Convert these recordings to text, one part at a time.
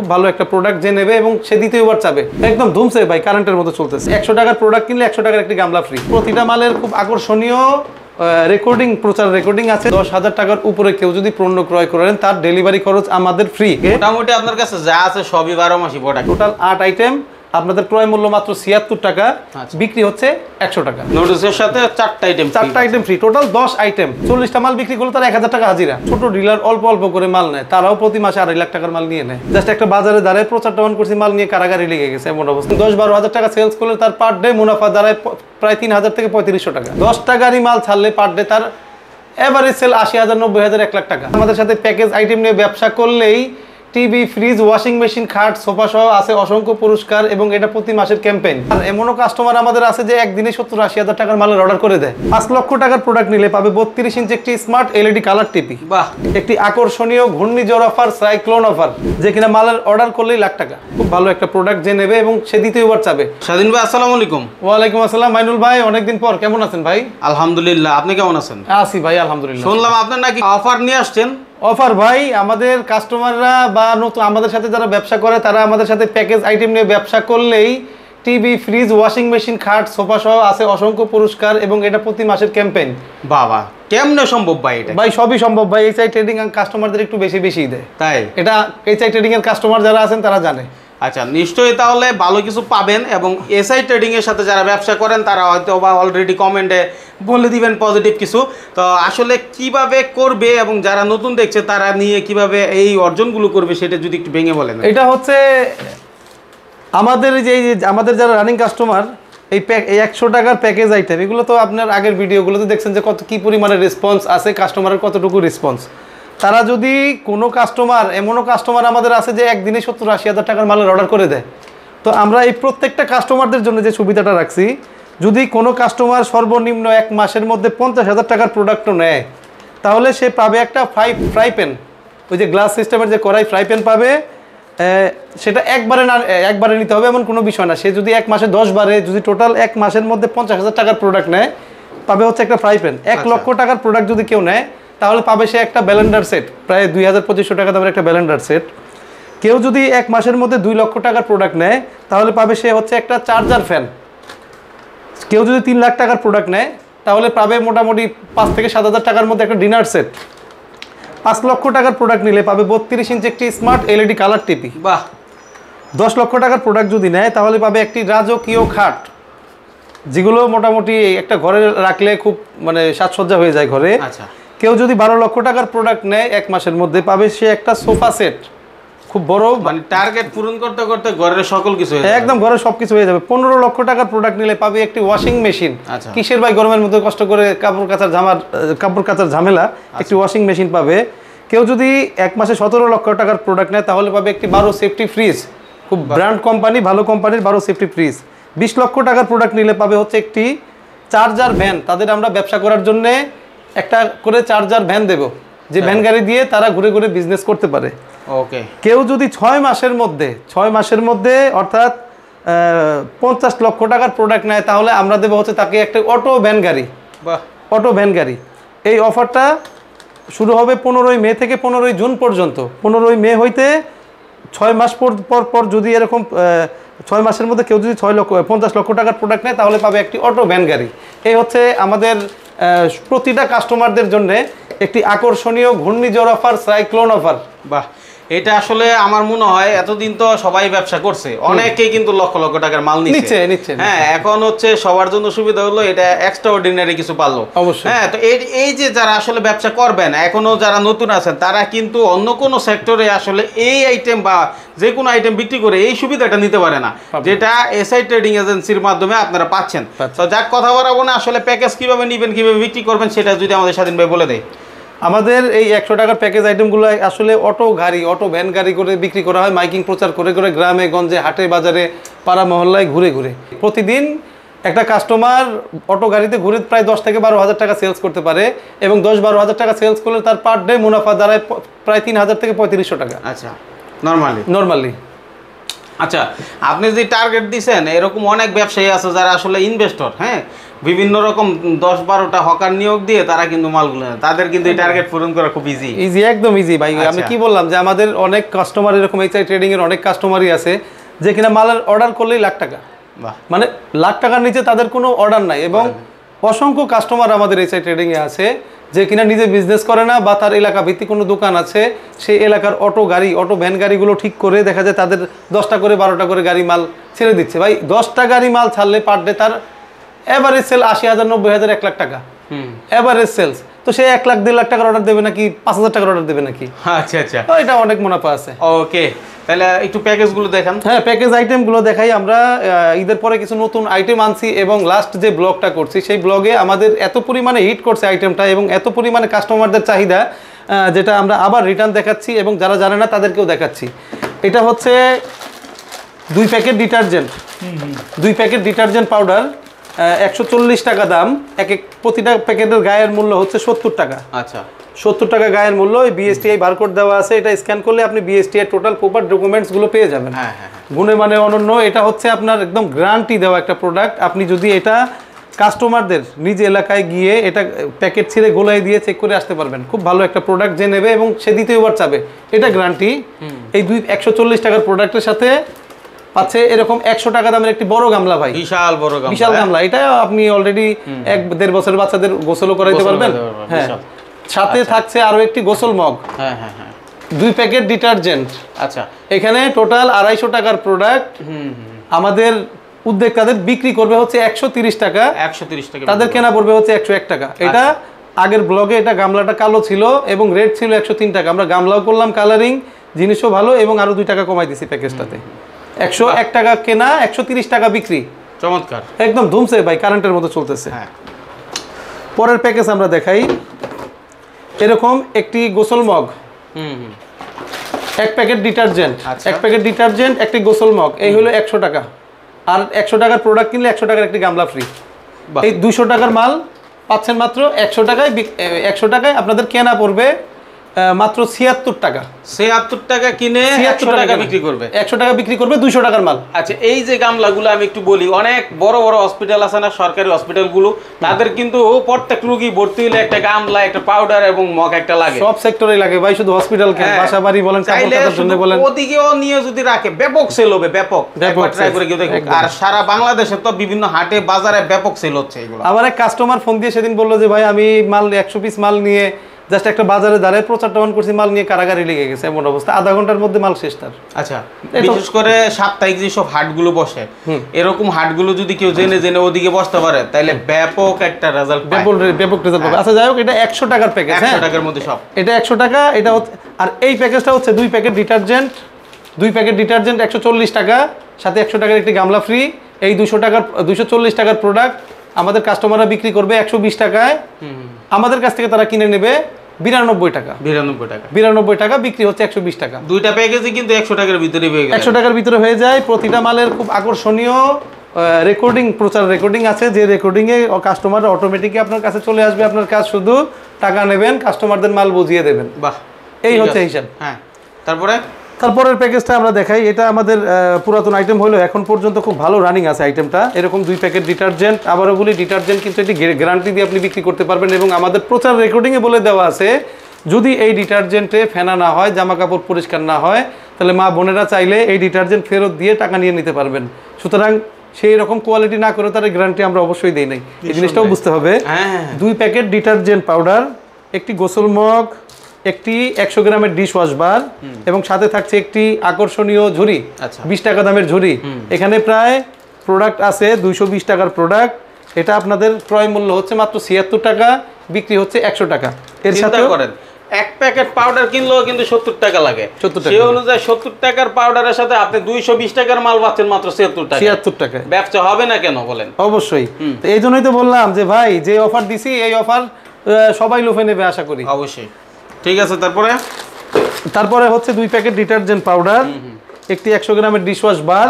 খুব ভালো একটা প্রোডাক্ট যে নেবে এবং সে দ্বিতীয়বার চাবে একদম ধুমছে ভাই কারেন্টের মতো চলতেছে একশো টাকার প্রোডাক্ট কিনলে একশো টাকার একটি গামলা ফ্রি প্রতিটা মালের খুব আকর্ষণীয় রেকর্ডিং প্রচার রেকর্ডিং আছে দশ হাজার টাকার উপরে কেউ যদি পণ্য ক্রয় করেন তার ডেলিভারি খরচ আমাদের ফ্রি মোটামুটি আপনার কাছে যা আছে সবই বারো মাসি প্রোডাক্ট টোটাল আট আইটেম আপনাদের ক্রয় মূল্য মাত্র ছিয়াত্তর টাকা আচ্ছা। বিক্রি হচ্ছে একশো টাকা নোটিসের সাথে চারটা আইটেম চারটা আইটেম ফ্রি টোটাল দশ আইটেম চল্লিশটা মাল বিক্রি করলে তার এক হাজার টাকা হাজিরা ছোট ডিলার অল্প অল্প করে মাল নেয় তারাও প্রতি মাসে আড়াই লাখ টাকার মাল নিয়ে নেয় জাস্ট একটা বাজারে দাঁড়ায় প্রচার টন করছি মাল নিয়ে কারাগারে লেগে গেছে এমন অবস্থা দশ বারো হাজার টাকা সেলস করলে তার পার ডে মুনাফা দাঁড়ায় প্রায় তিন হাজার থেকে পঁয়ত্রিশশো টাকা দশটা গাড়ি মাল ছাড়লে পার ডে তার এভারেজ সেল আশি হাজার নব্বই হাজার এক লাখ টাকা আমাদের সাথে প্যাকেজ আইটেম নিয়ে ব্যবসা করলেই টিভি ফ্রিজ ওয়াশিং মেশিন খাট সোফা সহ আছে অসংখ্য পুরস্কার এবং এটা প্রতি মাসের ক্যাম্পেইন আর এমনও কাস্টমার আমাদের আছে যে একদিনে সত্তর আশি হাজার টাকার মালের অর্ডার করে দেয় পাঁচ লক্ষ টাকার প্রোডাক্ট নিলে পাবে বত্রিশ ইঞ্চি একটি স্মার্ট এলইডি কালার টিভি বাহ একটি আকর্ষণীয় ঘূর্ণিঝড় অফার সাইক্লোন অফার যে কিনা মালের অর্ডার করলেই লাখ টাকা খুব ভালো একটা প্রোডাক্ট যে নেবে এবং সে দ্বিতীয়বার চাবে স্বাধীন ভাই আসসালামু আলাইকুম ওয়ালাইকুম আসসালাম মাইনুল ভাই অনেকদিন পর কেমন আছেন ভাই আলহামদুলিল্লাহ আপনি কেমন আছেন আছি ভাই আলহামদুলিল্লাহ শুনলাম আপনার নাকি অফার নিয়ে আসছেন অফার ভাই আমাদের কাস্টমাররা বা নতুন আমাদের সাথে যারা ব্যবসা করে তারা আমাদের সাথে প্যাকেজ আইটেম নিয়ে ব্যবসা করলেই টিভি ফ্রিজ ওয়াশিং মেশিন খাট সোফা সহ আছে অসংখ্য পুরস্কার এবং এটা প্রতি মাসের ক্যাম্পেইন বাবা কেমনে সম্ভব ভাই এটা ভাই সবই সম্ভব ভাই এইচআই ট্রেডিং ট্রেডিং কাস্টমারদের একটু বেশি বেশি দেয় তাই এটা এইচআই ট্রেডিং এর কাস্টমার যারা আছেন তারা জানে আচ্ছা নিশ্চয়ই তাহলে ভালো কিছু পাবেন এবং এসআই ট্রেডিংয়ের সাথে যারা ব্যবসা করেন তারা হয়তো বা অলরেডি কমেন্টে বলে দিবেন পজিটিভ কিছু তো আসলে কিভাবে করবে এবং যারা নতুন দেখছে তারা নিয়ে কিভাবে এই অর্জনগুলো করবে সেটা যদি একটু ভেঙে বলেন এটা হচ্ছে আমাদের যে আমাদের যারা রানিং কাস্টমার এই প্যাক এই একশো টাকার প্যাকেজ আইটেম এগুলো তো আপনার আগের ভিডিওগুলোতে দেখছেন যে কত কী পরিমাণে রেসপন্স আছে কাস্টমারের কতটুকু রেসপন্স তারা যদি কোনো কাস্টমার এমনও কাস্টমার আমাদের আছে যে একদিনে সত্তর আশি হাজার টাকার মালের অর্ডার করে দেয় তো আমরা এই প্রত্যেকটা কাস্টমারদের জন্য যে সুবিধাটা রাখছি যদি কোনো কাস্টমার সর্বনিম্ন এক মাসের মধ্যে পঞ্চাশ হাজার টাকার প্রোডাক্টও নেয় তাহলে সে পাবে একটা ফ্রাই ফ্রাই প্যান ওই যে গ্লাস সিস্টেমের যে কড়াই ফ্রাই প্যান পাবে সেটা একবারে না একবারে নিতে হবে এমন কোনো বিষয় না সে যদি এক মাসে দশ বারে যদি টোটাল এক মাসের মধ্যে পঞ্চাশ হাজার টাকার প্রোডাক্ট নেয় পাবে হচ্ছে একটা ফ্রাই প্যান এক আচ্ছা। লক্ষ টাকার প্রোডাক্ট যদি কেউ নেয় তাহলে পাবে সে একটা ব্যালেন্ডার সেট প্রায় দুই হাজার পঁচিশশো টাকা দামের একটা ব্যালেন্ডার সেট কেউ যদি এক মাসের মধ্যে দুই লক্ষ টাকার প্রোডাক্ট নেয় তাহলে পাবে সে হচ্ছে একটা চার্জার ফ্যান কেউ যদি তিন লাখ টাকার প্রোডাক্ট নেয় তাহলে পাবে মোটামুটি পাঁচ থেকে সাত হাজার টাকার মধ্যে একটা ডিনার সেট পাঁচ লক্ষ টাকার প্রোডাক্ট নিলে পাবে বত্রিশ ইঞ্চি একটি স্মার্ট এলইডি কালার টিপি বাহ দশ লক্ষ টাকার প্রোডাক্ট যদি নেয় তাহলে পাবে একটি রাজকীয় খাট যেগুলো মোটামুটি একটা ঘরে রাখলে খুব মানে সাজসজ্জা হয়ে যায় ঘরে আচ্ছা কেউ যদি বারো লক্ষ টাকার প্রোডাক্ট নেয় এক মাসের মধ্যে পাবে সে একটা সোফা সেট খুব বড় মানে টার্গেট পূরণ করতে করতে ঘরের সকল কিছু একদম ঘরের সব কিছু হয়ে যাবে পনেরো লক্ষ টাকার প্রোডাক্ট নিলে পাবে একটি ওয়াশিং আচ্ছা। মেশিন কিসের ভাই গরমের মধ্যে কষ্ট করে কাপড় কাচার ঝামার কাপড় কাচার ঝামেলা আচ্ছা। একটি ওয়াশিং মেশিন পাবে কেউ যদি এক মাসে সতেরো লক্ষ টাকার প্রোডাক্ট নেয় তাহলে পাবে একটি বারো সেফটি ফ্রিজ খুব ব্র্যান্ড কোম্পানি ভালো কোম্পানির বারো সেফটি ফ্রিজ বিশ লক্ষ টাকার প্রোডাক্ট নিলে পাবে হচ্ছে একটি চার্জার ভ্যান তাদের আমরা ব্যবসা করার জন্যে একটা করে চার্জার ভ্যান দেব যে ভ্যান গাড়ি দিয়ে তারা ঘুরে ঘুরে বিজনেস করতে পারে ওকে কেউ যদি ছয় মাসের মধ্যে ছয় মাসের মধ্যে অর্থাৎ পঞ্চাশ লক্ষ টাকার প্রোডাক্ট নেয় তাহলে আমরা দেবো হচ্ছে তাকে একটা অটো ভ্যান গাড়ি বা অটো ভ্যান গাড়ি এই অফারটা শুরু হবে পনেরোই মে থেকে পনেরোই জুন পর্যন্ত পনেরোই মে হইতে ছয় মাস পর পর যদি এরকম ছয় মাসের মধ্যে কেউ যদি ছয় লক্ষ পঞ্চাশ লক্ষ টাকার প্রোডাক্ট নেয় তাহলে পাবে একটি অটো ভ্যান গাড়ি এই হচ্ছে আমাদের প্রতিটা কাস্টমারদের জন্য একটি আকর্ষণীয় ঘূর্ণিঝড় অফার সাইক্লোন অফার বাহ এটা আসলে আমার মনে হয় এতদিন তো সবাই ব্যবসা করছে অনেকেই কিন্তু লক্ষ লক্ষ টাকার মাল নিচ্ছে হ্যাঁ এখন হচ্ছে সবার জন্য সুবিধা হলো এটা এক্সট্রা অর্ডিনারি কিছু পারলো হ্যাঁ তো এই যে যারা আসলে ব্যবসা করবেন এখনো যারা নতুন আছেন তারা কিন্তু অন্য কোনো সেক্টরে আসলে এই আইটেম বা যে কোনো আইটেম বিক্রি করে এই সুবিধাটা নিতে পারে না যেটা এসআই ট্রেডিং এজেন্সির মাধ্যমে আপনারা পাচ্ছেন তো যাক কথা বলা না আসলে প্যাকেজ কিভাবে নিবেন কিভাবে বিক্রি করবেন সেটা যদি আমাদের স্বাধীন ভাই বলে দেয় আমাদের এই একশো টাকার প্যাকেজ আইটেমগুলো আসলে অটো গাড়ি অটো ভ্যান গাড়ি করে বিক্রি করা হয় মাইকিং প্রচার করে করে গ্রামে গঞ্জে হাটে বাজারে পাড়া মহল্লায় ঘুরে ঘুরে প্রতিদিন একটা কাস্টমার অটো গাড়িতে ঘুরে প্রায় দশ থেকে বারো হাজার টাকা সেলস করতে পারে এবং দশ বারো হাজার টাকা সেলস করলে তার পার ডে মুনাফা দাঁড়ায় প্রায় তিন হাজার থেকে পঁয়ত্রিশশো টাকা আচ্ছা নর্মালি নর্মালি আচ্ছা আপনি যে টার্গেট দিচ্ছেন এরকম অনেক ব্যবসায়ী আছে যারা আসলে ইনভেস্টর হ্যাঁ বিভিন্ন রকম দশ বারোটা হকার নিয়োগ দিয়ে তারা কিন্তু মালগুলো তাদের কিন্তু এই টার্গেট পূরণ করা খুব ইজি ইজি একদম ইজি ভাই আমি আচ্ছা। কি বললাম যে আমাদের অনেক কাস্টমার এরকম এইচআই ট্রেডিংয়ের অনেক কাস্টমারই আছে যে কিনা মালের অর্ডার করলেই লাখ টাকা মানে লাখ টাকার নিচে তাদের কোনো অর্ডার নাই এবং অসংখ্য কাস্টমার আমাদের এইচআই ট্রেডিংয়ে আছে যে কিনা নিজে বিজনেস করে না বা তার এলাকা ভিত্তিক কোনো দোকান আছে সেই এলাকার অটো গাড়ি অটো ভ্যান গাড়িগুলো ঠিক করে দেখা যায় তাদের দশটা করে বারোটা করে গাড়ি মাল ছেড়ে দিচ্ছে ভাই দশটা গাড়ি মাল ছাড়লে পার ডে তার অ্যাভারেজ সেল আশি হাজার নব্বই হাজার এক লাখ টাকা অ্যাভারেজ সেলস তো সে এক লাখ দেড় লাখ টাকার অর্ডার দেবে নাকি পাঁচ হাজার টাকার অর্ডার দেবে নাকি আচ্ছা আচ্ছা তো এটা অনেক মুনাফা আছে ওকে তাহলে একটু প্যাকেজগুলো দেখান হ্যাঁ প্যাকেজ আইটেমগুলো দেখাই আমরা ঈদের পরে কিছু নতুন আইটেম আনছি এবং লাস্ট যে ব্লগটা করছি সেই ব্লগে আমাদের এত পরিমাণে হিট করছে আইটেমটা এবং এত পরিমাণে কাস্টমারদের চাহিদা যেটা আমরা আবার রিটার্ন দেখাচ্ছি এবং যারা জানে না তাদেরকেও দেখাচ্ছি এটা হচ্ছে দুই প্যাকেট ডিটারজেন্ট দুই প্যাকেট ডিটারজেন্ট পাউডার একশো টাকা দাম এক এক প্রতিটা প্যাকেটের গায়ের মূল্য হচ্ছে সত্তর টাকা আচ্ছা সত্তর টাকা গায়ের মূল্য ওই বিএসটিআই বারকোড দেওয়া আছে এটা স্ক্যান করলে আপনি বিএসটিআই টোটাল প্রপার ডকুমেন্টসগুলো পেয়ে যাবেন হ্যাঁ, হ্যাঁ, হ্যাঁ। গুণে মানে অনন্য এটা হচ্ছে আপনার একদম গ্রান্টি দেওয়া একটা প্রোডাক্ট আপনি যদি এটা কাস্টমারদের নিজ এলাকায় গিয়ে এটা প্যাকেট ছিঁড়ে গোলায় দিয়ে চেক করে আসতে পারবেন খুব ভালো একটা প্রোডাক্ট যে নেবে এবং সে দিতে এবার চাবে এটা গ্যারান্টি এই দুই একশো টাকার প্রোডাক্টের সাথে পাচ্ছে এরকম একশো টাকা দামের একটি বড় গামলা ভাই বিশাল বড় বিশাল হ্যাঁ? গামলা এটা আপনি অলরেডি এক দেড় বছরের বাচ্চাদের গোসলও করাইতে পারবেন হ্যাঁ সাথে আচ্ছা। থাকছে আরো একটি গোসল মগ হ্যাঁ হ্যাঁ হ্যাঁ দুই প্যাকেট ডিটারজেন্ট আচ্ছা এখানে টোটাল আড়াইশো টাকার প্রোডাক্ট আমাদের উদ্যোক্তাদের বিক্রি করবে হচ্ছে একশো তিরিশ টাকা একশো তিরিশ টাকা তাদের কেনা পড়বে হচ্ছে একশো এক টাকা আচ্ছা। এটা আগের ব্লগে এটা গামলাটা কালো ছিল এবং রেড ছিল একশো তিন টাকা আমরা গামলাও করলাম কালারিং জিনিসও ভালো এবং আরও দুই টাকা কমাই দিছি প্যাকেজটাতে একশো এক টাকা কেনা একশো তিরিশ টাকা বিক্রি চমৎকার একদম ধুমছে ভাই কারেন্টের মতো চলতেছে হ্যাঁ পরের প্যাকেজ আমরা দেখাই এরকম একটি গোসল মগ এক প্যাকেট আচ্ছা। ডিটারজেন্ট এক প্যাকেট ডিটারজেন্ট একটি গোসল মগ এই হলো একশো টাকা আর একশো টাকার প্রোডাক্ট কিনলে একশো টাকার একটি গামলা ফ্রি এই দুশো টাকার মাল পাচ্ছেন মাত্র একশো টাকায় একশো টাকায় আপনাদের কেনা পড়বে মাত্র ছিয়াত্তর টাকা ছিয়াত্তর টাকা কিনে ছিয়াত্তর টাকা বিক্রি করবে একশো টাকা বিক্রি করবে দুইশো টাকার মাল আচ্ছা এই যে গামলাগুলো আমি একটু বলি অনেক বড় বড় হসপিটাল আছে না সরকারি হসপিটালগুলো তাদের কিন্তু প্রত্যেক রুগী ভর্তি হলে একটা গামলা একটা পাউডার এবং মগ একটা লাগে সব সেক্টরে লাগে ভাই শুধু হসপিটাল বাসা বাড়ি বলেন ওদিকেও নিয়ে যদি রাখে ব্যাপক সেল হবে ব্যাপক ট্রাই করে আর সারা বাংলাদেশে তো বিভিন্ন হাটে বাজারে ব্যাপক সেল হচ্ছে এগুলো আমার এক কাস্টমার ফোন দিয়ে সেদিন বললো যে ভাই আমি মাল একশো পিস মাল নিয়ে জাস্ট একটা বাজারে দাঁড়ায় প্রচার অন করছি মাল নিয়ে কারাগারে লেগে গেছে এমন অবস্থা আধা ঘন্টার মধ্যে মাল শেষ তার আচ্ছা বিশেষ করে সাপ্তাহিক যেসব হাটগুলো বসে এরকম হাটগুলো যদি কেউ জেনে জেনে ওদিকে বসতে পারে তাহলে ব্যাপক একটা রেজাল্ট ব্যাপক রেজাল্ট পাবে আচ্ছা যাই হোক এটা একশো টাকার প্যাকেজ হ্যাঁ টাকার মধ্যে সব এটা একশো টাকা এটা আর এই প্যাকেজটা হচ্ছে দুই প্যাকেট ডিটারজেন্ট দুই প্যাকেট ডিটারজেন্ট একশো চল্লিশ টাকা সাথে একশো টাকার একটি গামলা ফ্রি এই দুশো টাকার দুশো চল্লিশ টাকার প্রোডাক্ট আমাদের কাস্টমাররা বিক্রি করবে একশো বিশ টাকায় আমাদের কাছ থেকে তারা কিনে নেবে বিরানব্বই টাকা বিরানব্বই টাকা বিরানব্বই টাকা বিক্রি হচ্ছে একশো বিশ টাকা দুইটা কিন্তু একশো টাকার ভিতরে একশো টাকার ভিতরে হয়ে যায় প্রতিটা মালের খুব আকর্ষণীয় রেকর্ডিং প্রচার রেকর্ডিং আছে যে রেকর্ডিংয়ে কাস্টমার আপনার কাছে চলে আসবে আপনার কাজ শুধু টাকা নেবেন কাস্টমারদের মাল বুঝিয়ে দেবেন বাহ এই হচ্ছে হিসাব হ্যাঁ তারপরে তারপরের প্যাকেজটা আমরা দেখাই এটা আমাদের পুরাতন আইটেম হলো এখন পর্যন্ত খুব ভালো রানিং আছে আইটেমটা এরকম দুই প্যাকেট ডিটারজেন্ট আবারও বলি ডিটারজেন্ট কিন্তু এটি গ্যারান্টি দিয়ে আপনি বিক্রি করতে পারবেন এবং আমাদের প্রচার রেকর্ডিংয়ে বলে দেওয়া আছে যদি এই ডিটারজেন্টে ফেনা না হয় জামা কাপড় পরিষ্কার না হয় তাহলে মা বোনেরা চাইলে এই ডিটারজেন্ট ফেরত দিয়ে টাকা নিয়ে নিতে পারবেন সুতরাং সেই রকম কোয়ালিটি না করে তার গ্যারান্টি আমরা অবশ্যই দিই নাই এই জিনিসটাও বুঝতে হবে হ্যাঁ, হ্যাঁ, হ্যাঁ। দুই প্যাকেট ডিটারজেন্ট পাউডার একটি গোসল মগ একটি একশো গ্রামের ডিশ ওয়াশ বার এবং সাথে থাকছে একটি আকর্ষণীয় ঝুড়ি আচ্ছা। বিশ টাকা দামের ঝুড়ি এখানে প্রায় প্রোডাক্ট আছে দুইশো বিশ টাকার প্রোডাক্ট এটা আপনাদের ক্রয় মূল্য হচ্ছে মাত্র ছিয়াত্তর টাকা বিক্রি হচ্ছে একশো টাকা এর সাথে করেন এক প্যাকেট পাউডার কিনলেও কিন্তু সত্তর টাকা লাগে সেই অনুযায়ী সত্তর টাকার পাউডারের সাথে আপনি দুইশো বিশ টাকার মাল পাচ্ছেন মাত্র ছিয়াত্তর টাকা ছিয়াত্তর টাকা ব্যবসা হবে না কেন বলেন অবশ্যই এই জন্যই তো বললাম যে ভাই যে অফার দিছি এই অফার সবাই লোফে নেবে আশা করি অবশ্যই ঠিক আছে তারপরে তারপরে হচ্ছে দুই প্যাকেট ডিটারজেন্ট পাউডার একটি একশো গ্রামের ডিশওয়াশ আচ্ছা। বার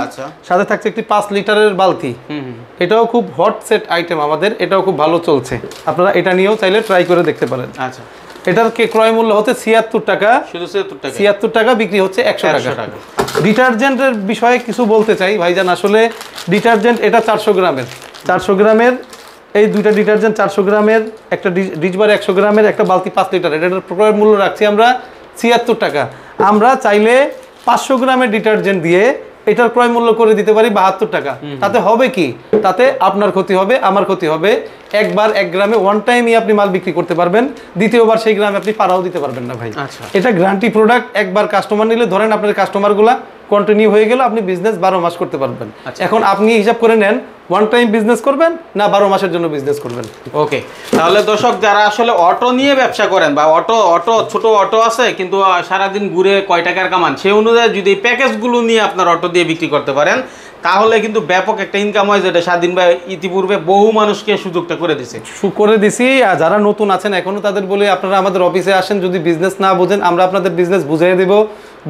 সাথে থাকছে একটি পাঁচ লিটারের বালতি এটাও খুব হট সেট আইটেম আমাদের এটাও খুব ভালো চলছে আপনারা এটা নিয়েও চাইলে ট্রাই করে দেখতে পারেন আচ্ছা এটার কে ক্রয় মূল্য হচ্ছে ছিয়াত্তর টাকা শুধু ছিয়াত্তর টাকা ছিয়াত্তর টাকা বিক্রি হচ্ছে একশো টাকা ডিটারজেন্টের বিষয়ে কিছু বলতে চাই ভাইজান আসলে ডিটারজেন্ট এটা চারশো গ্রামের চারশো গ্রামের এই দুইটা ডিটারজেন্ট চারশো গ্রামের একটা ডিজবার একশো গ্রামের একটা বালতি পাঁচ লিটার এটার প্রকার মূল্য রাখছি আমরা ছিয়াত্তর টাকা আমরা চাইলে পাঁচশো গ্রামের ডিটারজেন্ট দিয়ে এটার ক্রয় মূল্য করে দিতে পারি বাহাত্তর টাকা তাতে হবে কি তাতে আপনার ক্ষতি হবে আমার ক্ষতি হবে একবার এক গ্রামে ওয়ান টাইমই আপনি মাল বিক্রি করতে পারবেন দ্বিতীয়বার সেই গ্রামে আপনি পাড়াও দিতে পারবেন না ভাই আচ্ছা। এটা গ্রান্টি প্রোডাক্ট একবার কাস্টমার নিলে ধরেন আপনার কাস্টমারগুলা কন্টিনিউ হয়ে গেলে আপনি বিজনেস বারো মাস করতে পারবেন আচ্ছা। এখন আপনি হিসাব করে নেন ওয়ান টাইম বিজনেস করবেন না বারো মাসের জন্য বিজনেস করবেন ওকে তাহলে দর্শক যারা আসলে অটো নিয়ে ব্যবসা করেন বা অটো অটো ছোট অটো আছে কিন্তু সারাদিন ঘুরে কয় টাকার কামান সেই অনুযায়ী যদি প্যাকেজগুলো নিয়ে আপনার অটো দিয়ে বিক্রি করতে পারেন তাহলে কিন্তু ব্যাপক একটা ইনকাম হয় যেটা স্বাধীন বা ইতিপূর্বে বহু মানুষকে সুযোগটা করে দিছে করে দিছি আর যারা নতুন আছেন এখনও তাদের বলে আপনারা আমাদের অফিসে আসেন যদি বিজনেস না বোঝেন আমরা আপনাদের বিজনেস বুঝিয়ে দেবো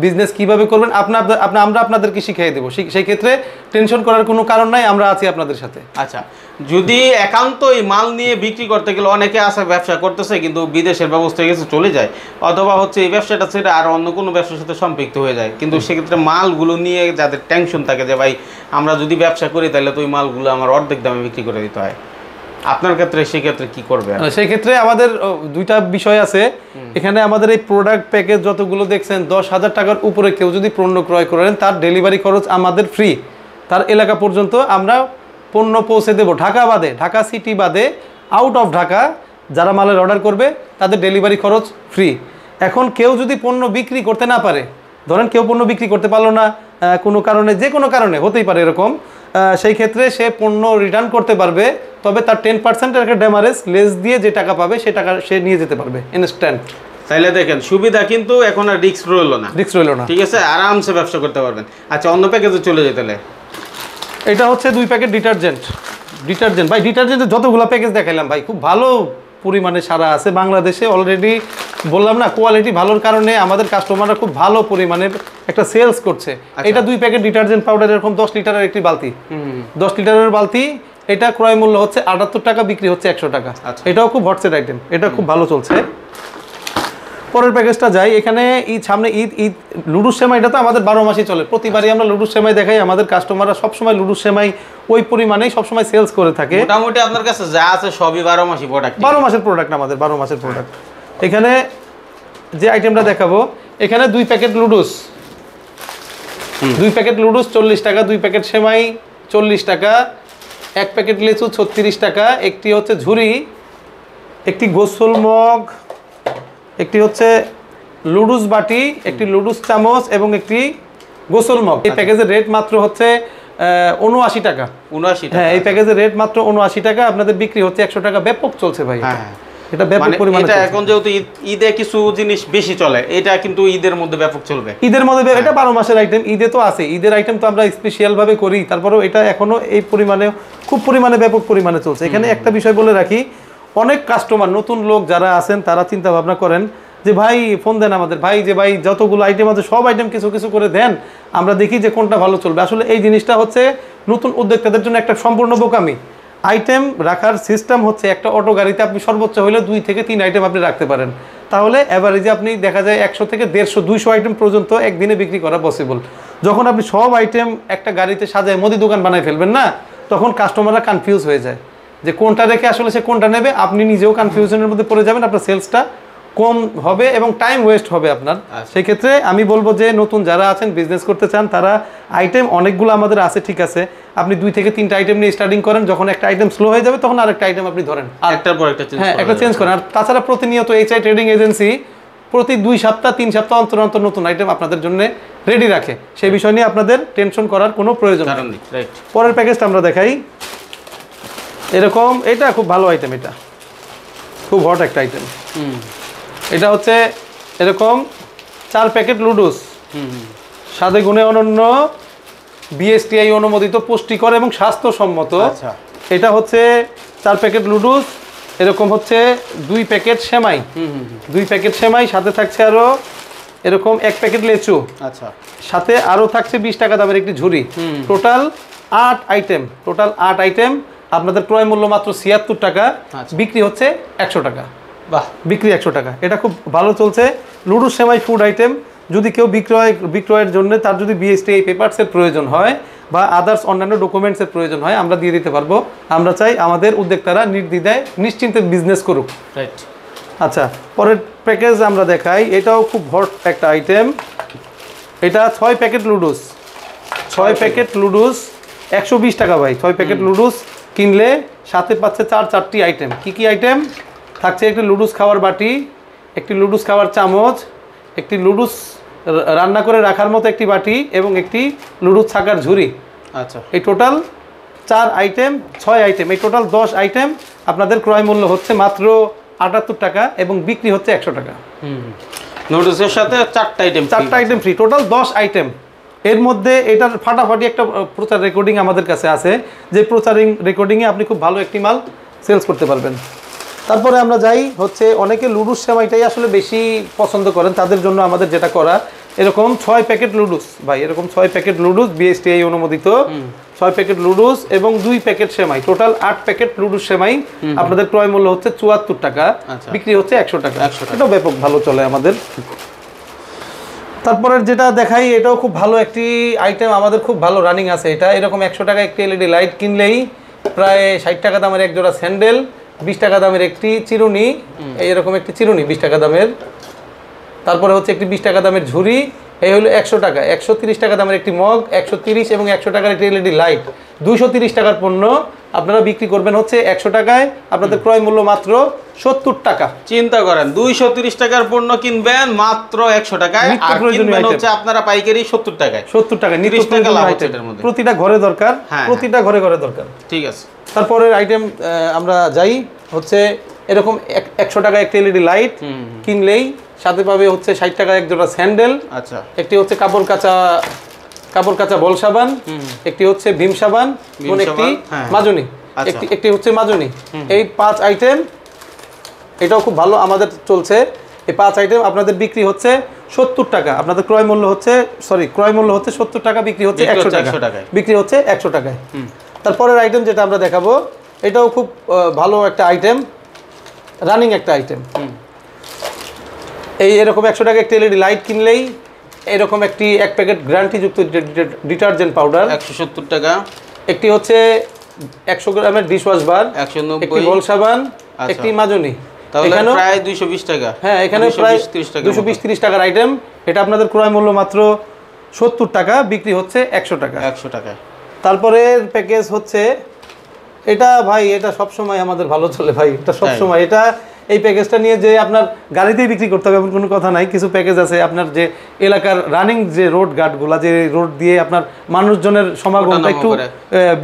বিজনেস কিভাবে করবেন আপনার আপনার আমরা আপনাদেরকে শিখিয়ে দেবো সেই ক্ষেত্রে টেনশন করার কোনো কারণ নাই আমরা আছি আপনাদের সাথে আচ্ছা যদি একান্তই মাল নিয়ে বিক্রি করতে গেলে অনেকে আসে ব্যবসা করতেছে কিন্তু বিদেশের ব্যবস্থা গেছে চলে যায় অথবা হচ্ছে এই ব্যবসাটা সেটা আর অন্য কোনো ব্যবসার সাথে সম্পৃক্ত হয়ে যায় কিন্তু সেক্ষেত্রে মালগুলো নিয়ে যাদের টেনশন থাকে যে ভাই আমরা যদি ব্যবসা করি তাহলে তো ওই মালগুলো আমার অর্ধেক দামে বিক্রি করে দিতে হয় আপনার ক্ষেত্রে সেই ক্ষেত্রে কি করবে সেই ক্ষেত্রে আমাদের দুইটা বিষয় আছে এখানে আমাদের এই প্রোডাক্ট প্যাকেজ যতগুলো দেখছেন দশ হাজার টাকার উপরে কেউ যদি পণ্য ক্রয় করেন তার ডেলিভারি খরচ আমাদের ফ্রি তার এলাকা পর্যন্ত আমরা পণ্য পৌঁছে দেব ঢাকা বাদে ঢাকা সিটি বাদে আউট অফ ঢাকা যারা মালের অর্ডার করবে তাদের ডেলিভারি খরচ ফ্রি এখন কেউ যদি পণ্য বিক্রি করতে না পারে ধরেন কেউ পণ্য বিক্রি করতে পারলো না কোনো কারণে যে কোনো কারণে হতেই পারে এরকম সেই ক্ষেত্রে সে পণ্য রিটার্ন করতে পারবে তবে তার টেন পার্সেন্টের একটা ড্যামারেজ লেস দিয়ে যে টাকা পাবে সে টাকা সে নিয়ে যেতে পারবে ইনস্ট্যান্ট তাইলে দেখেন সুবিধা কিন্তু এখন আর রিক্স রইল না রিক্স রইল না ঠিক আছে আরামসে ব্যবসা করতে পারবেন আচ্ছা অন্য প্যাকেজে চলে যেতে এটা হচ্ছে দুই প্যাকেট ডিটারজেন্ট ডিটারজেন্ট ভাই ডিটারজেন্টের যতগুলো প্যাকেজ দেখাইলাম ভাই খুব ভালো পরিমাণে সারা আছে বাংলাদেশে অলরেডি বললাম না কোয়ালিটি ভালোর কারণে আমাদের কাস্টমাররা খুব ভালো পরিমাণে একটা সেলস করছে আচ্ছা। এটা দুই প্যাকেট ডিটারজেন্ট পাউডার এরকম দশ লিটারের একটি বালতি দশ লিটারের বালতি এটা ক্রয় মূল্য হচ্ছে আটাত্তর টাকা বিক্রি হচ্ছে একশো টাকা আচ্ছা। এটাও খুব হটসেট আইটেম এটা খুব ভালো চলছে পরের প্যাকেজটা যাই এখানে ঈদ সামনে ঈদ ঈদ লুডুর সেমাইটা তো আমাদের বারো মাসই চলে প্রতিবারই আমরা লুডুর সেমাই দেখাই আমাদের কাস্টমাররা সবসময় লুডুর সেমাই ওই পরিমাণেই সবসময় সেলস করে থাকে মোটামুটি আপনার কাছে যা আছে সবই বারো মাসই প্রোডাক্ট বারো মাসের প্রোডাক্ট আমাদের বারো মাসের প্রোডাক্ট এখানে যে আইটেমটা দেখাবো এখানে দুই প্যাকেট লুডুস দুই প্যাকেট লুডুস চল্লিশ টাকা দুই প্যাকেট সেমাই চল্লিশ টাকা এক প্যাকেট লেচু ছত্রিশ টাকা একটি হচ্ছে ঝুড়ি একটি গোসল মগ একটি হচ্ছে লুডুস বাটি একটি লুডুস চামচ এবং একটি গোসল মগ এই আচ্ছা। প্যাকেজের রেট মাত্র হচ্ছে উনআশি টাকা উনআশি হ্যাঁ এই আচ্ছা। প্যাকেজের রেট মাত্র উনআশি টাকা আপনাদের বিক্রি হচ্ছে একশো টাকা ব্যাপক চলছে ভাই হ্যাঁ, হ্যাঁ। মানে ঈদে কিছু জিনিস বেশি চলে এটা কিন্তু ঈদের মধ্যে ঈদের হ্যাঁ। বারো মাসের আইটেম ঈদে তো আছে ঈদের আইটেম তো আমরা ভাবে করি এটা এখনো এই পরিমাণে খুব পরিমাণে ব্যাপক পরিমাণে চলছে এখানে একটা বিষয় বলে রাখি অনেক কাস্টমার নতুন লোক যারা আছেন তারা চিন্তা ভাবনা করেন যে ভাই ফোন দেন আমাদের ভাই যে ভাই যতগুলো আইটেম আছে সব আইটেম কিছু কিছু করে দেন আমরা দেখি যে কোনটা ভালো চলবে আসলে এই জিনিসটা হচ্ছে নতুন উদ্যোক্তাদের জন্য একটা সম্পূর্ণ বোকামি আইটেম রাখার সিস্টেম হচ্ছে একটা অটো গাড়িতে আপনি সর্বোচ্চ হলে দুই থেকে তিন আইটেম আপনি রাখতে পারেন তাহলে অ্যাভারেজে আপনি দেখা যায় একশো থেকে দেড়শো দুইশো আইটেম পর্যন্ত একদিনে বিক্রি করা পসিবল যখন আপনি সব আইটেম একটা গাড়িতে সাজায় মোদি দোকান বানায় ফেলবেন না তখন কাস্টমাররা কনফিউজ হয়ে যায় যে কোনটা রেখে আসলে সে কোনটা নেবে আপনি নিজেও কনফিউশনের মধ্যে পড়ে যাবেন আপনার সেলসটা কম হবে এবং টাইম ওয়েস্ট হবে আপনার আচ্ছা। সেই ক্ষেত্রে আমি বলবো যে নতুন যারা আছেন বিজনেস করতে চান তারা আইটেম অনেকগুলো আমাদের আছে ঠিক আছে আপনি দুই থেকে তিনটা আইটেম নিয়ে স্টার্টিং করেন যখন একটা আইটেম স্লো হয়ে যাবে তখন আর একটা আইটেম আপনি ধরেন আর একটার পর একটা হ্যাঁ একটা চেঞ্জ করেন আর তাছাড়া প্রতিনিয়ত এইচআই ট্রেডিং এজেন্সি প্রতি দুই সপ্তাহ তিন সপ্তাহ অন্তর অন্তর নতুন আইটেম আপনাদের জন্য রেডি রাখে সেই আচ্ছা। বিষয় নিয়ে আপনাদের টেনশন করার কোনো প্রয়োজন নেই পরের প্যাকেজটা আমরা দেখাই এরকম এটা খুব ভালো আইটেম এটা খুব হট একটা আইটেম এটা হচ্ছে এরকম চার প্যাকেট লুডুস সাদে গুণে অনন্য বিএসটিআই অনুমোদিত পুষ্টিকর এবং স্বাস্থ্যসম্মত আচ্ছা। এটা হচ্ছে চার প্যাকেট লুডুস এরকম হচ্ছে দুই প্যাকেট সেমাই দুই প্যাকেট সেমাই সাথে থাকছে আরও এরকম এক প্যাকেট লেচু আচ্ছা সাথে আরও থাকছে বিশ টাকা দামের একটি ঝুড়ি টোটাল আট আইটেম টোটাল আট আইটেম আপনাদের ক্রয় মূল্য মাত্র ছিয়াত্তর টাকা আচ্ছা। বিক্রি হচ্ছে একশো টাকা বাহ বিক্রি একশো টাকা এটা খুব ভালো চলছে লুডু সেমাই ফুড আইটেম যদি কেউ বিক্রয় বিক্রয়ের জন্য তার যদি বিএসটি এই পেপারসের প্রয়োজন হয় বা আদার্স অন্যান্য ডকুমেন্টসের প্রয়োজন হয় আমরা দিয়ে দিতে পারবো আমরা চাই আমাদের উদ্যোক্তারা নির্দ্বিধায় নিশ্চিন্তে বিজনেস করুক রাইট আচ্ছা পরের প্যাকেজ আমরা দেখাই এটাও খুব হট একটা আইটেম এটা ছয় প্যাকেট লুডুস ছয় প্যাকেট লুডুস একশো টাকা ভাই ছয় প্যাকেট লুডুস কিনলে সাথে পাচ্ছে চার চারটি আইটেম কি কি আইটেম থাকছে একটি লুডুস খাওয়ার বাটি একটি লুডুস খাওয়ার চামচ একটি লুডুস রান্না করে রাখার মতো একটি বাটি এবং একটি লুডুস ছাকার ঝুড়ি আচ্ছা এই টোটাল চার আইটেম ছয় আইটেম এই টোটাল দশ আইটেম আপনাদের ক্রয় মূল্য হচ্ছে মাত্র আটাত্তর টাকা এবং বিক্রি হচ্ছে একশো টাকা নুডুসের সাথে চারটা আইটেম চারটা আইটেম ফ্রি টোটাল দশ আইটেম এর মধ্যে এটার ফাটাফাটি একটা প্রচার রেকর্ডিং আমাদের কাছে আছে যে প্রচারিং রেকর্ডিংয়ে আপনি খুব ভালো একটি মাল সেলস করতে পারবেন তারপরে আমরা যাই হচ্ছে অনেকে লুডুস সেমাইটাই আসলে বেশি পছন্দ করেন তাদের জন্য আমাদের যেটা করা এরকম ছয় প্যাকেট লুডুস ভাই এরকম ছয় প্যাকেট লুডুস বিএসটিআই অনুমোদিত ছয় প্যাকেট লুডুস এবং দুই প্যাকেট সেমাই টোটাল আট প্যাকেট লুডুস সেমাই আপনাদের ক্রয় মূল্য হচ্ছে চুয়াত্তর টাকা আচ্ছা। বিক্রি হচ্ছে একশো টাকা একশো টাকা ব্যাপক ভালো চলে আমাদের তারপরে যেটা দেখাই এটাও খুব ভালো একটি আইটেম আমাদের খুব ভালো রানিং আছে এটা এরকম একশো টাকা একটি এলইডি লাইট কিনলেই প্রায় ষাট টাকা দামের এক জোড়া স্যান্ডেল বিশ টাকা দামের একটি চিরুনি এরকম একটি চিরুনি বিশ টাকা দামের তারপরে হচ্ছে একটি বিশ টাকা দামের ঝুড়ি এই হলো একশো টাকা একশো টাকা দামের একটি মগ একশো এবং একশো টাকার একটি এলইডি লাইট দুশো টাকার পণ্য আপনারা বিক্রি করবেন হচ্ছে একশো টাকায় আপনাদের ক্রয় মূল্য মাত্র সত্তর টাকা চিন্তা করেন দুইশো তিরিশ টাকার পণ্য কিনবেন মাত্র একশো টাকায় আপনারা পাইকারি সত্তর টাকায় সত্তর টাকা তিরিশ টাকা লাভ হচ্ছে প্রতিটা ঘরে দরকার হ্যাঁ, প্রতিটা হ্যাঁ। ঘরে ঘরে দরকার ঠিক আছে তারপরের আইটেম আমরা যাই হচ্ছে এরকম একশো টাকা একটা এলইডি লাইট কিনলেই সাথে পাবে হচ্ছে ষাট টাকা এক জোটা স্যান্ডেল আচ্ছা একটি হচ্ছে কাপড় কাঁচা কাপড় কাঁচা বল সাবান একটি হচ্ছে ভীম সাবান একটি হ্যাঁ। মাজুনি আচ্ছা। একটি হচ্ছে মাজুনি এই পাঁচ আইটেম এটাও খুব ভালো আমাদের চলছে এই পাঁচ আইটেম আপনাদের বিক্রি হচ্ছে সত্তর টাকা আপনাদের ক্রয় মূল্য হচ্ছে সরি ক্রয় মূল্য হচ্ছে সত্তর টাকা বিক্রি হচ্ছে একশো টাকা বিক্রি হচ্ছে একশো টাকায় তারপরের আইটেম যেটা আমরা দেখাবো এটাও খুব ভালো একটা আইটেম রানিং একটা আইটেম এই এরকম একশো টাকা একটি এলইডি লাইট কিনলেই এরকম একটি এক প্যাকেট গ্যারান্টিযুক্ত ডিটারজেন্ট পাউডার একশো সত্তর টাকা একটি হচ্ছে একশো গ্রামের ডিশওয়াশ বার একশো নব্বই রোল সাবান আচ্ছা। একটি মাজনি প্রায় দুইশো বিশ টাকা হ্যাঁ প্রায় দুশো বিশ তিরিশ টাকার আইটেম এটা আপনাদের ক্রয় মূল্য মাত্র সত্তর টাকা বিক্রি হচ্ছে একশো টাকা একশো টাকা প্যাকেজ হচ্ছে এটা ভাই এটা সবসময় আমাদের ভালো চলে ভাই এটা সবসময় এটা এই প্যাকেজটা নিয়ে যে আপনার গাড়িতেই বিক্রি করতে হবে এমন কোনো কথা নাই কিছু প্যাকেজ আছে আপনার যে এলাকার রানিং যে রোড গার্ডগুলো যে রোড দিয়ে আপনার মানুষজনের সমাগমটা একটু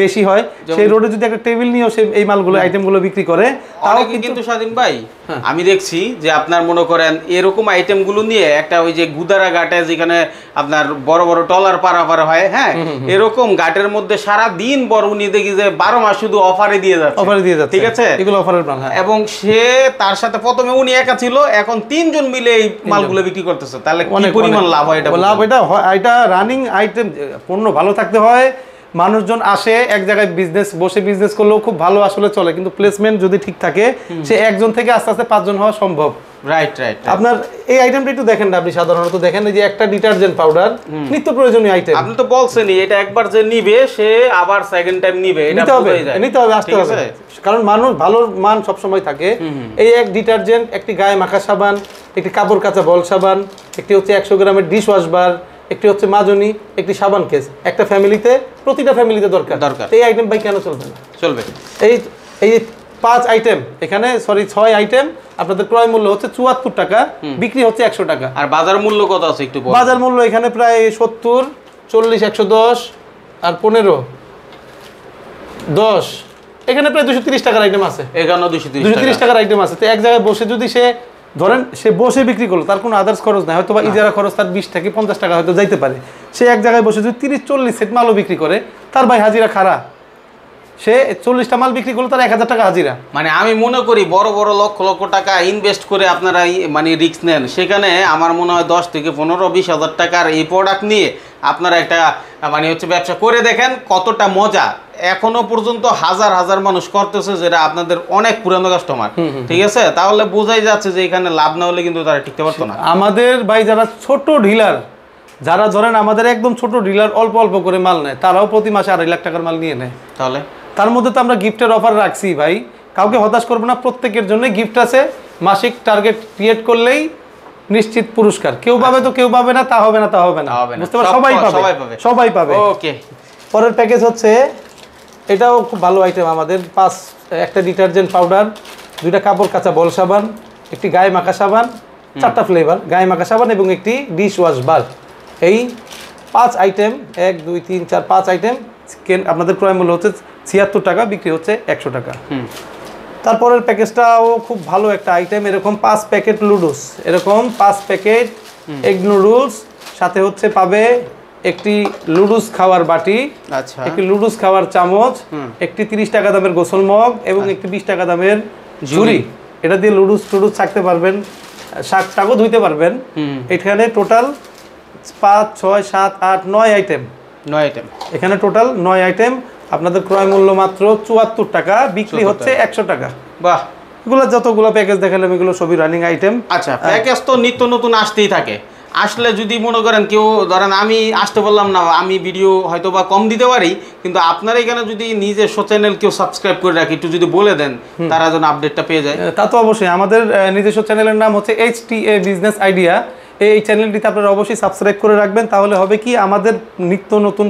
বেশি হয় সেই রোডে যদি একটা টেবিল নিয়েও সে এই মালগুলো আইটেমগুলো বিক্রি করে তাও কিন্তু স্বাধীন ভাই হ্যাঁ। আমি দেখছি যে আপনার মনে করেন এরকম আইটেমগুলো নিয়ে একটা ওই যে গুদারা ঘাটে যেখানে আপনার বড় বড় টলার পারাপার হয় হ্যাঁ এরকম ঘাটের মধ্যে সারা দিন বড় উনি দেখি যে বারো মাস শুধু অফারে দিয়ে যাচ্ছে অফারে দিয়ে যাচ্ছে ঠিক আছে এগুলো অফারের হ্যাঁ। এবং সে তার তার সাথে প্রথমে উনি একা ছিল এখন তিনজন মিলে এই মালগুলো বিক্রি করতেছে তাহলে অনেক পরিমাণ লাভ হয় এটা লাভ এটা এটা রানিং আইটেম পণ্য ভালো থাকতে হয় মানুষজন আসে এক জায়গায় বিজনেস বসে বিজনেস করলেও খুব ভালো আসলে চলে কিন্তু প্লেসমেন্ট যদি ঠিক থাকে সে একজন থেকে আস্তে আস্তে পাঁচজন হওয়া সম্ভব রাইট রাইট আপনার এই আইটেমটা একটু দেখেন না আপনি সাধারণত দেখেন যে একটা ডিটারজেন্ট পাউডার নিত্য প্রয়োজনীয় আইটেম আপনি তো বলছেনই এটা একবার যে নিবে সে আবার সেকেন্ড টাইম নিবে নিতে হবে নিতে হবে হবে কারণ মানুষ ভালো মান সবসময় থাকে এই এক ডিটারজেন্ট একটি গায়ে মাখা সাবান একটি কাপড় কাঁচা বল সাবান একটি হচ্ছে একশো গ্রামের ডিশ ওয়াশ বার একটি হচ্ছে মাজনি একটি সাবান কেস একটা ফ্যামিলিতে প্রতিটা ফ্যামিলিতে দরকার দরকার এই আইটেম ভাই কেন চলবে না চলবে এই এই পাঁচ আইটেম এখানে সরি ছয় আইটেম আপনাদের ক্রয় মূল্য হচ্ছে চুয়াত্তর টাকা বিক্রি হচ্ছে একশো টাকা আর বাজার মূল্য কত আছে একটু বাজার মূল্য এখানে প্রায় সত্তর চল্লিশ একশো দশ আর পনেরো দশ এখানে প্রায় দুশো তিরিশ টাকার আইটেম আছে এখানে দুশো তিরিশ টাকার আইটেম আছে তো এক জায়গায় বসে যদি সে ধরেন সে বসে বিক্রি করলো তার কোনো আদার্স খরচ নাই হয়তো বা ইজারা খরচ তার বিশ থেকে পঞ্চাশ টাকা হয়তো যাইতে পারে সে এক জায়গায় বসে যদি তিরিশ চল্লিশ সেট মালও বিক্রি করে তার ভাই হাজিরা খারাপ সে চল্লিশটা মাল বিক্রি করলে তার এক হাজার টাকা হাজিরা মানে আমি মনে করি বড় বড় লক্ষ লক্ষ টাকা ইনভেস্ট করে আপনারা মানে রিক্স নেন সেখানে আমার মনে হয় দশ থেকে পনেরো বিশ হাজার টাকার এই প্রোডাক্ট নিয়ে আপনারা একটা মানে হচ্ছে ব্যবসা করে দেখেন কতটা মজা এখনো পর্যন্ত হাজার হাজার মানুষ করতেছে যেটা আপনাদের অনেক পুরানো কাস্টমার ঠিক আছে তাহলে বোঝাই যাচ্ছে যে এখানে লাভ না হলে কিন্তু তারা টিকতে পারতো না আমাদের ভাই যারা ছোট ডিলার যারা ধরেন আমাদের একদম ছোট ডিলার অল্প অল্প করে মাল নেয় তারাও প্রতি মাসে আড়াই লাখ টাকার মাল নিয়ে নেয় তাহলে তার মধ্যে তো আমরা গিফটের অফার রাখছি ভাই কাউকে হতাশ করবো না প্রত্যেকের জন্য গিফট আছে মাসিক টার্গেট ক্রিয়েট করলেই নিশ্চিত পুরস্কার কেউ আচ্ছা। পাবে তো কেউ পাবে না তা হবে না তা হবে না বুঝতে পারছো সবাই পাবে সবাই পাবে ওকে পরের প্যাকেজ হচ্ছে এটাও খুব ভালো আইটেম আমাদের পাঁচ একটা ডিটারজেন্ট পাউডার দুইটা কাপড় কাঁচা বল সাবান একটি গায়ে মাখা সাবান চারটা ফ্লেভার গায়ে মাখা সাবান এবং একটি ডিশ ওয়াশ বার এই পাঁচ আইটেম এক দুই তিন চার পাঁচ আইটেম আপনাদের ক্রয় মূল্য হচ্ছে ছিয়াত্তর টাকা বিক্রি হচ্ছে একশো টাকা তারপরের প্যাকেজটাও খুব ভালো একটা আইটেম এরকম পাঁচ প্যাকেট লুডুস এরকম পাঁচ প্যাকেট এগ নুডলস সাথে হচ্ছে পাবে একটি লুডুস খাওয়ার বাটি আচ্ছা একটি লুডুস খাওয়ার চামচ একটি তিরিশ টাকা দামের গোসল মগ এবং আচ্ছা। একটি বিশ টাকা দামের ঝুড়ি এটা দিয়ে লুডুস টুডুস ছাকতে পারবেন শাক টাকও ধুইতে পারবেন এখানে টোটাল পাঁচ ছয় সাত আট নয় আইটেম নয় আইটেম এখানে টোটাল নয় আইটেম আপনাদের ক্রয় মূল্য মাত্র চুয়াত্তর টাকা বিক্রি হচ্ছে একশো টাকা বাহ এগুলো যতগুলো প্যাকেজ দেখালাম এগুলো সবই রানিং আইটেম আচ্ছা প্যাকেজ তো নিত্য নতুন আসতেই থাকে আসলে যদি মনে করেন কেউ ধরেন আমি আসতে বললাম না আমি ভিডিও হয়তো বা কম দিতে পারি কিন্তু আপনার এখানে যদি সো চ্যানেল কেউ সাবস্ক্রাইব করে রাখি একটু যদি বলে দেন তারা যেন আপডেটটা পেয়ে যায় তা তো অবশ্যই আমাদের নিজস্ব চ্যানেলের নাম হচ্ছে H T A business idea এই চ্যানেলটিতে আপনারা অবশ্যই সাবস্ক্রাইব করে রাখবেন তাহলে হবে কি আমাদের নিত্য নতুন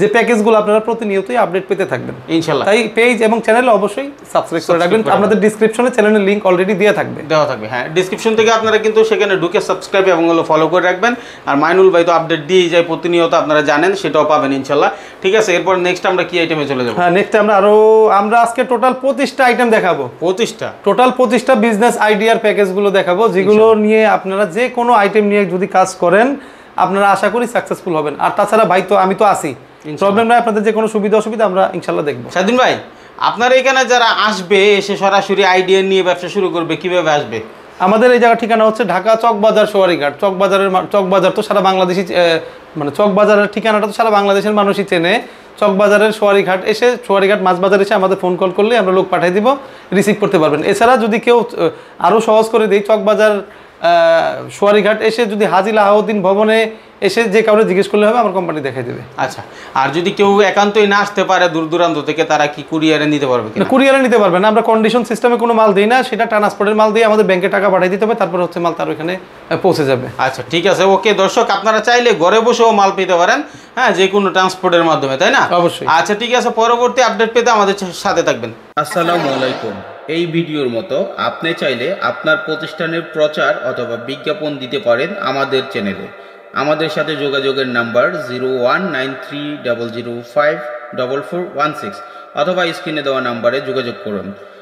যে প্যাকেজগুলো আপনারা প্রতিনিয়তই আপডেট পেতে থাকবেন ইনশাল্লাহ তাই পেজ এবং চ্যানেল অবশ্যই সাবস্ক্রাইব করে রাখবেন আপনাদের ডিসক্রিপশনে চ্যানেলের লিঙ্ক অলরেডি দেওয়া থাকবে দেওয়া থাকবে হ্যাঁ ডিসক্রিপশন থেকে আপনারা কিন্তু সেখানে ঢুকে সাবস্ক্রাইব এবং ফলো করে রাখবেন আর মাইনুল ভাই তো আপডেট দিয়ে যায় প্রতিনিয়ত আপনারা জানেন সেটাও পাবেন ইনশাল্লাহ ঠিক আছে এরপর নেক্সট আমরা কি আইটেমে চলে যাবো হ্যাঁ নেক্সট আমরা আরও আমরা আজকে টোটাল পঁচিশটা আইটেম দেখাবো পঁচিশটা টোটাল পঁচিশটা বিজনেস আইডিয়ার প্যাকেজগুলো দেখাবো যেগুলো নিয়ে আপনারা যে কোনো আইটেম নিয়ে যদি কাজ করেন আপনারা আশা করি সাকসেসফুল হবেন আর তাছাড়া ভাই তো আমি তো আসি প্রবলেম নাই আপনাদের যে কোনো সুবিধা অসুবিধা আমরা ইনশাল্লাহ দেখবো স্বাধীন ভাই আপনার এখানে যারা আসবে এসে সরাসরি আইডিয়া নিয়ে ব্যবসা শুরু করবে কিভাবে আসবে আমাদের এই জায়গার ঠিকানা হচ্ছে ঢাকা চকবাজার সোয়ারিঘাট চকবাজারের চকবাজার তো সারা বাংলাদেশি মানে চকবাজারের ঠিকানাটা তো সারা বাংলাদেশের মানুষই চেনে চকবাজারের সোয়ারিঘাট এসে সোয়ারিঘাট মাছবাজার এসে আমাদের ফোন কল করলে আমরা লোক পাঠিয়ে দিব রিসিভ করতে পারবেন এছাড়া যদি কেউ আরও সহজ করে দিই চকবাজার সোয়ারিঘাট এসে যদি হাজি লাহাউদ্দিন ভবনে এসে যে কাউকে জিজ্ঞেস করলে হবে আমার কোম্পানি দেখাই দেবে আচ্ছা আর যদি কেউ একান্তই না আসতে পারে দূর দূরান্ত থেকে তারা কি কুরিয়ারে নিতে পারবে কুরিয়ারে নিতে পারবে না আমরা কন্ডিশন সিস্টেমে কোনো মাল দিই না সেটা ট্রান্সপোর্টের মাল দিয়ে আমাদের ব্যাংকে টাকা পাঠিয়ে দিতে হবে তারপর হচ্ছে মাল তার ওখানে পৌঁছে যাবে আচ্ছা ঠিক আছে ওকে দর্শক আপনারা চাইলে ঘরে বসেও মাল পেতে পারেন হ্যাঁ যে কোনো ট্রান্সপোর্টের মাধ্যমে তাই না অবশ্যই আচ্ছা ঠিক আছে পরবর্তী আপডেট পেতে আমাদের সাথে থাকবেন আসসালামু আলাইকুম এই ভিডিওর মতো আপনি চাইলে আপনার প্রতিষ্ঠানের প্রচার অথবা বিজ্ঞাপন দিতে পারেন আমাদের চ্যানেলে আমাদের সাথে যোগাযোগের number zero one nine three double zero five double four one six অথবা স্ক্রিনে দেওয়া নাম্বারে যোগাযোগ করুন